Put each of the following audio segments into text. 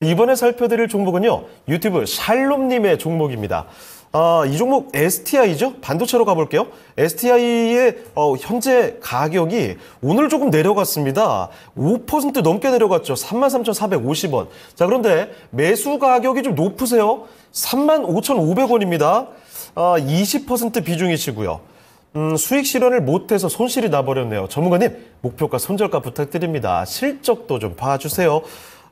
이번에 살펴드릴 종목은요 유튜브 샬롬님의 종목입니다. 아, 이 종목 STI죠? 반도체로 가볼게요. STI의 어, 현재 가격이 오늘 조금 내려갔습니다. 5% 넘게 내려갔죠. 33,450원. 자, 그런데 매수 가격이 좀 높으세요. 35,500원입니다. 아, 20% 비중이시고요. 음, 수익 실현을 못해서 손실이 나버렸네요. 전문가님, 목표가 손절가 부탁드립니다. 실적도 좀 봐주세요.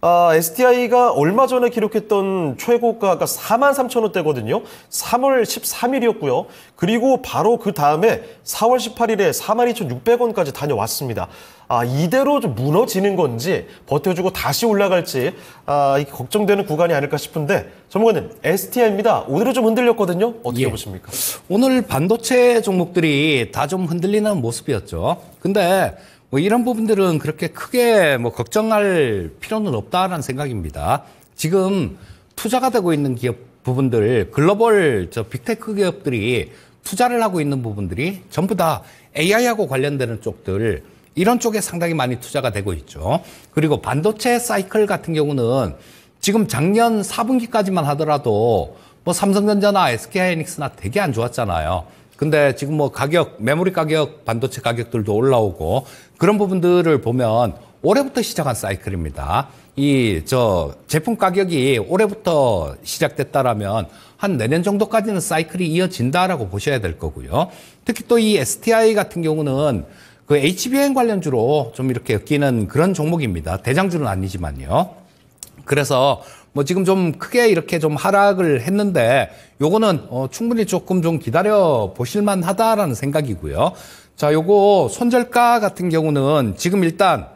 아, s t i 가 얼마 전에 기록했던 최고가가 4만 3천 원대거든요. 3월 13일이었고요. 그리고 바로 그 다음에 4월 18일에 4만 2,600원까지 다녀왔습니다. 아, 이대로 좀 무너지는 건지 버텨주고 다시 올라갈지 아, 걱정되는 구간이 아닐까 싶은데 전문가님 STI입니다. 오늘은 좀 흔들렸거든요. 어떻게 예. 보십니까? 오늘 반도체 종목들이 다 좀 흔들리는 모습이었죠. 근데 뭐 이런 부분들은 그렇게 크게 뭐 걱정할 필요는 없다라는 생각입니다. 지금 투자가 되고 있는 기업 부분들 글로벌 저 빅테크 기업들이 투자를 하고 있는 부분들이 전부 다 AI하고 관련되는 쪽들 이런 쪽에 상당히 많이 투자가 되고 있죠. 그리고 반도체 사이클 같은 경우는 지금 작년 4분기까지만 하더라도 뭐 삼성전자나 SK하이닉스나 되게 안 좋았잖아요. 근데 지금 뭐 가격, 메모리 가격, 반도체 가격들도 올라오고 그런 부분들을 보면 올해부터 시작한 사이클입니다. 이 저 제품 가격이 올해부터 시작됐다라면 한 내년 정도까지는 사이클이 이어진다라고 보셔야 될 거고요. 특히 또 이 STI 같은 경우는 그 HBM 관련주로 좀 이렇게 끼는 그런 종목입니다. 대장주는 아니지만요. 그래서 뭐 지금 좀 크게 이렇게 좀 하락을 했는데 요거는 어, 충분히 조금 좀 기다려 보실만 하다라는 생각이고요. 자, 요거 손절가 같은 경우는 지금 일단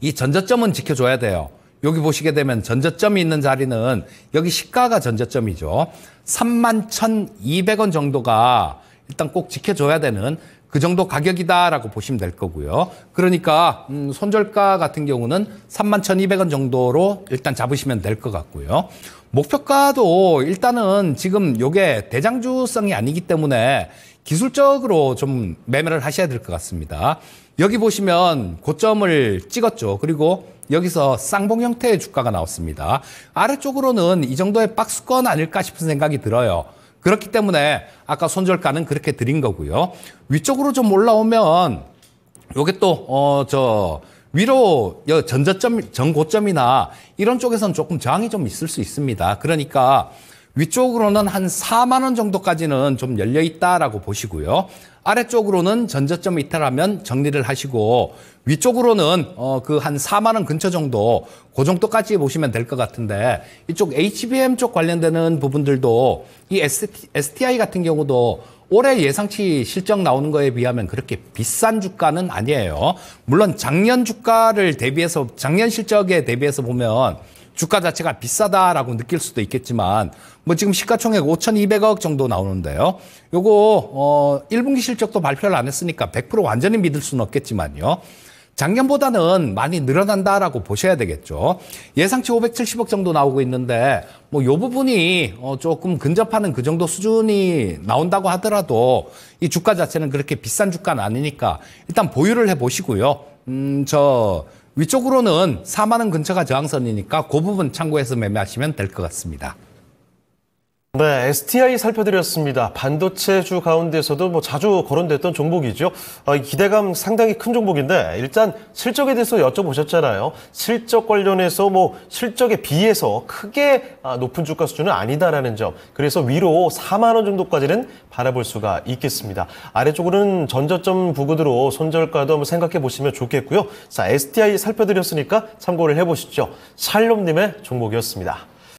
이 전저점은 지켜줘야 돼요. 여기 보시게 되면 전저점이 있는 자리는 여기 시가가 전저점이죠. 31,200원 정도가 일단 꼭 지켜줘야 되는 그 정도 가격이다라고 보시면 될 거고요. 그러니까 음, 손절가 같은 경우는 31,200원 정도로 일단 잡으시면 될 것 같고요. 목표가도 일단은 지금 요게 대장주성이 아니기 때문에 기술적으로 좀 매매를 하셔야 될 것 같습니다. 여기 보시면 고점을 찍었죠. 그리고 여기서 쌍봉 형태의 주가가 나왔습니다. 아래쪽으로는 이 정도의 박스권 아닐까 싶은 생각이 들어요. 그렇기 때문에 아까 손절가는 그렇게 드린 거고요. 위쪽으로 좀 올라오면 요게 또어저 위로 전저점 전고점이나 이런 쪽에선 조금 저항이 좀 있을 수 있습니다. 그러니까 위쪽으로는 한 4만 원 정도까지는 좀 열려 있다라고 보시고요. 아래쪽으로는 전저점 이탈하면 정리를 하시고 위쪽으로는 어그 한 4만 원 근처 정도 그 정도까지 보시면 될 것 같은데 이쪽 HBM 쪽 관련되는 부분들도 이 STI 같은 경우도 올해 예상치 실적 나오는 거에 비하면 그렇게 비싼 주가는 아니에요. 물론 작년 주가를 대비해서 작년 실적에 대비해서 보면 주가 자체가 비싸다라고 느낄 수도 있겠지만 뭐 지금 시가총액 5,200억 정도 나오는데요. 요거 어 1분기 실적도 발표를 안 했으니까 100% 완전히 믿을 수는 없겠지만요. 작년보다는 많이 늘어난다라고 보셔야 되겠죠. 예상치 570억 정도 나오고 있는데 뭐 요 부분이 어 조금 근접하는 그 정도 수준이 나온다고 하더라도 이 주가 자체는 그렇게 비싼 주가는 아니니까 일단 보유를 해 보시고요. 음, 저 위쪽으로는 4만원 근처가 저항선이니까 그 부분 참고해서 매매하시면 될 것 같습니다. 네, STI 살펴드렸습니다. 반도체주 가운데서도 뭐 자주 거론됐던 종목이죠. 어, 기대감 상당히 큰 종목인데 일단 실적에 대해서 여쭤보셨잖아요. 실적 관련해서 뭐 실적에 비해서 크게 아, 높은 주가 수준은 아니다라는 점. 그래서 위로 4만 원 정도까지는 바라볼 수가 있겠습니다. 아래쪽으로는 전저점 부근으로 손절가도 한번 생각해 보시면 좋겠고요. 자, STI 살펴드렸으니까 참고를 해보시죠. 샬롬님의 종목이었습니다.